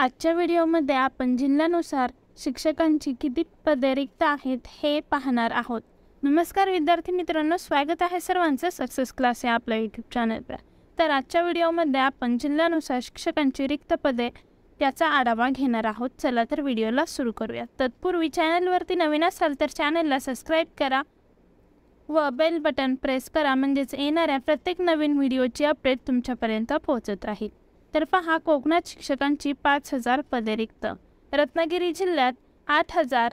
आजच्या व्हिडिओमध्ये आपण जिल्ह्यानुसार शिक्षकांची किती पदे रिक्त आहेत हे पाहणार आहोत नमस्कार विद्यार्थी मित्रांनो स्वागत आहे सर्वांचं सक्सेस क्लास या आपल्या यूट्यूब चॅनलवर तर आजच्या व्हिडिओमध्ये आपण जिल्ह्यानुसार शिक्षकांची रिक्त पदे त्याचा आढावा घेणार आहोत चला तर व्हिडिओला सुरू करूया तत्पूर्वी चॅनलवरती नवीन असाल तर चॅनलला सबस्क्राईब करा व बेल बटन प्रेस करा म्हणजेच येणाऱ्या प्रत्येक नवीन व्हिडिओची अपडेट तुमच्यापर्यंत पोहोचत राहील तर पहा कोकणात शिक्षकांची पाच हजार पदे रिक्त रत्नागिरी जिल्ह्यात आठ हजार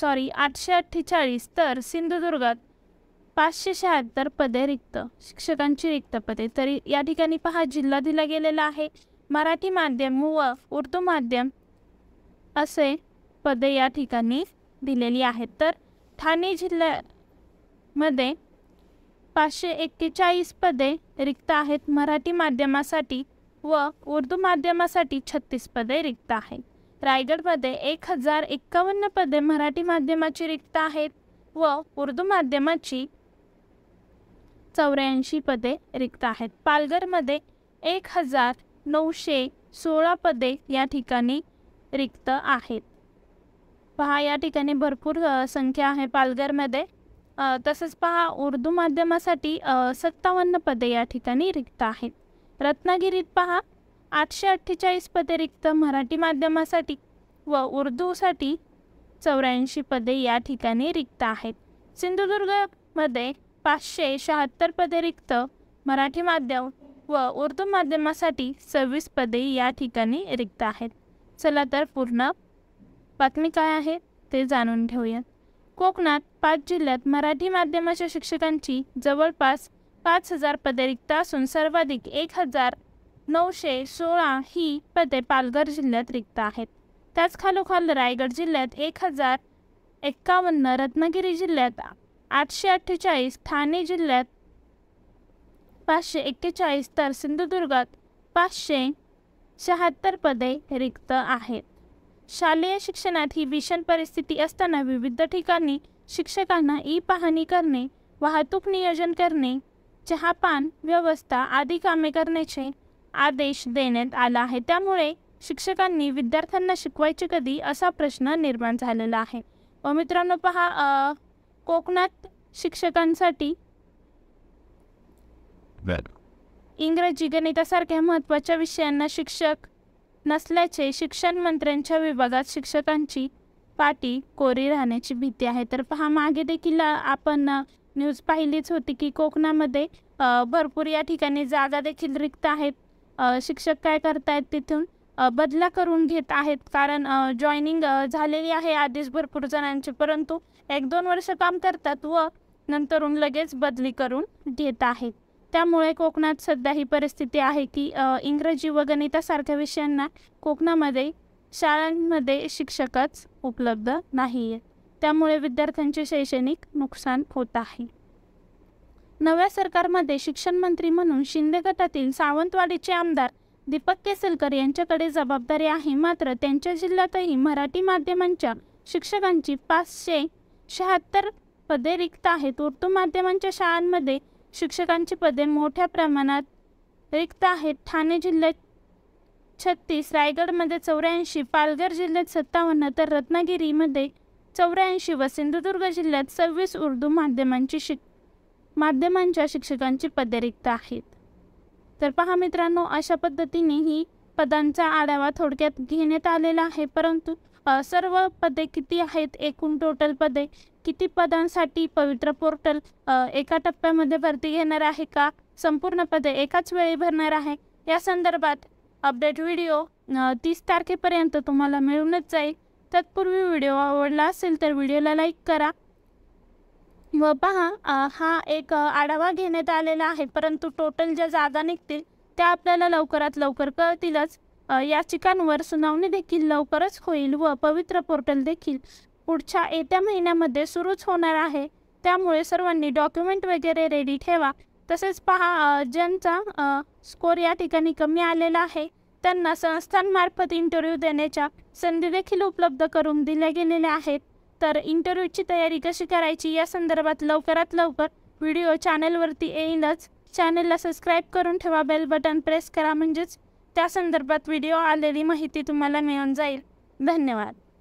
सॉरी आठशे अठ्ठेचाळीस तर सिंधुदुर्गात पाचशे शहात्तर पदे रिक्त शिक्षकांची रिक्त पदे तरी या ठिकाणी पहा जिल्हा दिला गेलेला आहे मराठी माध्यम व उर्दू माध्यम असे पदे या ठिकाणी दिलेली आहेत तर ठाणे जिल्ह्यामध्ये पाचशे एक्केचाळीस पदे रिक्त आहेत मराठी माध्यमासाठी व उर्दू माध्यमासाठी छत्तीस पदे रिक्त आहेत रायगडमध्ये एक हजार एक्कावन्न पदे मराठी माध्यमाची रिक्त आहेत व उर्दू माध्यमाची चौऱ्याऐंशी पदे रिक्त आहेत पालघरमध्ये एक हजार नऊशे सोळा पदे या ठिकाणी रिक्त आहेत पहा या ठिकाणी भरपूर संख्या आहे पालघरमध्ये तसंच पहा उर्दू माध्यमासाठी सत्तावन्न पदे या ठिकाणी रिक्त आहेत रत्नागिरीत पहा आठशे अठ्ठेचाळीस पदे रिक्त मराठी माध्यमासाठी व उर्दूसाठी चौऱ्याऐंशी पदे या ठिकाणी रिक्त आहेत सिंधुदुर्गमध्ये पाचशे शहात्तर पदे रिक्त मराठी माध्यम व उर्दू माध्यमासाठी सव्वीस पदे या ठिकाणी रिक्त आहेत चला तर पूर्ण बातमी काय आहे ते जाणून घेऊयात कोकणात पाच जिल्ह्यात मराठी माध्यमाच्या शिक्षकांची जवळपास पाच हजार पदे रिक्त असून सर्वाधिक एक हजार नऊशे सोळा ही पदे पालघर जिल्ह्यात रिक्त आहेत त्याच खालोखाल रायगड जिल्ह्यात एक हजार एक्कावन्न रत्नागिरी जिल्ह्यात आठशे अठ्ठेचाळीस ठाणे जिल्ह्यात पाचशे एक्केचाळीस तर सिंधुदुर्गात पाचशे शहात्तर पदे रिक्त आहेत शालेय शिक्षणात ही भीषण परिस्थिती असताना विविध ठिकाणी शिक्षकांना ई पाहणी करणे वाहतूक नियोजन करणे चहापान व्यवस्था आदी कामे करण्याचे आदेश देण्यात आला आहे त्यामुळे शिक्षकांनी विद्यार्थ्यांना शिकवायचे कधी असा प्रश्न निर्माण झालेला आहे व मित्रांनो पहा कोकणात शिक्षकांसाठी इंग्रजी गणितासारख्या महत्त्वाच्या विषयांना शिक्षक नसल्याचे शिक्षण मंत्र्यांच्या विभागात शिक्षकांची पाटी कोरी राहण्याची भीती आहे तर पहा मागे देखील आपण न्यूज पाहिलीच होती की कोकणामध्ये भरपूर या ठिकाणी जागा देखील रिक्त आहेत शिक्षक काय करतायत तिथून बदला करून घेत आहेत कारण जॉईनिंग झालेली आहे आधीच भरपूर जणांची परंतु एक दोन वर्ष काम करतात व नंतरून लगेच बदली करून घेत आहेत त्यामुळे कोकणात सध्या ही परिस्थिती आहे की इंग्रजी व गणितासारख्या विषयांना कोकणामध्ये शाळांमध्ये शिक्षकच उपलब्ध नाही आहेत त्यामुळे विद्यार्थ्यांचे शैक्षणिक नुकसान होत आहे नव्या सरकारमध्ये शिक्षण मंत्री म्हणून शिंदे गटातील सावंतवाडीचे आमदार दीपक केसलकर यांच्याकडे जबाबदारी आहे मात्र त्यांच्या जिल्ह्यातही मराठी माध्यमांच्या शिक्षकांची पाचशे शहात्तर पदे रिक्त आहेत उर्दू माध्यमांच्या शाळांमध्ये शिक्षकांची पदे मोठ्या प्रमाणात रिक्त आहेत ठाणे जिल्ह्यात छत्तीस रायगडमध्ये चौऱ्याऐंशी पालघर जिल्ह्यात सत्तावन्न तर रत्नागिरीमध्ये चौऱ्याऐंशी व सिंधुदुर्ग जिल्ह्यात सव्वीस उर्दू माध्यमांची शिक माध्यमांच्या शिक्षकांची पदे रिक्त आहेत तर पहा मित्रांनो अशा पद्धतीने ही पदांचा आढावा थोडक्यात घेण्यात आलेला आहे परंतु सर्व पदे किती आहेत एकूण टोटल पदे किती पदांसाठी पवित्र पोर्टल एका टप्प्यामध्ये भरती घेणार आहे का संपूर्ण पदे एकाच वेळी भरणार आहे या संदर्भात अपडेट व्हिडिओ तीस तारखेपर्यंत तुम्हाला मिळूनच जाईल तत्पूर्वी व्हिडिओ आवडला असेल तर व्हिडिओला लाईक करा व पहा हा एक आढावा घेण्यात आलेला आहे परंतु टोटल ज्या जागा निघतील त्या आपल्याला लवकरात लवकर कळतीलच याचिकांवर सुनावणी देखील लवकरच होईल व पवित्र पोर्टल देखील पुढच्या येत्या महिन्यामध्ये सुरूच होणार आहे त्यामुळे सर्वांनी डॉक्युमेंट वगैरे रेडी ठेवा तसेच पहा ज्यांचा स्कोर या ठिकाणी कमी आलेला आहे त्यांना संस्थांमार्फत इंटरव्ह्यू देण्याच्या संधी देखील उपलब्ध करून दिल्या गेलेल्या आहेत तर इंटरव्ह्यूची तयारी कशी करायची या संदर्भात लवकरात लवकर व्हिडिओ चॅनलवरती येईलच चॅनलला सबस्क्राईब करून ठेवा बेल बटन प्रेस करा म्हणजेच त्या संदर्भात व्हिडिओ आलेली माहिती तुम्हाला मिळून जाईल धन्यवाद